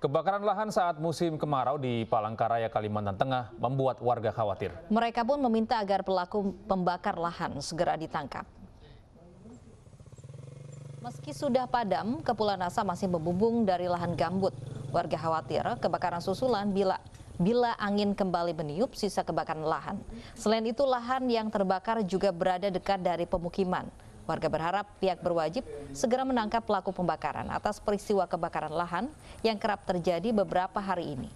Kebakaran lahan saat musim kemarau di Palangkaraya, Kalimantan Tengah membuat warga khawatir. Mereka pun meminta agar pelaku pembakar lahan segera ditangkap. Meski sudah padam, kepulan asap masih membumbung dari lahan gambut. Warga khawatir kebakaran susulan bila bila angin kembali meniup sisa kebakaran lahan. Selain itu, lahan yang terbakar juga berada dekat dari pemukiman. Warga berharap pihak berwajib segera menangkap pelaku pembakaran atas peristiwa kebakaran lahan yang kerap terjadi beberapa hari ini.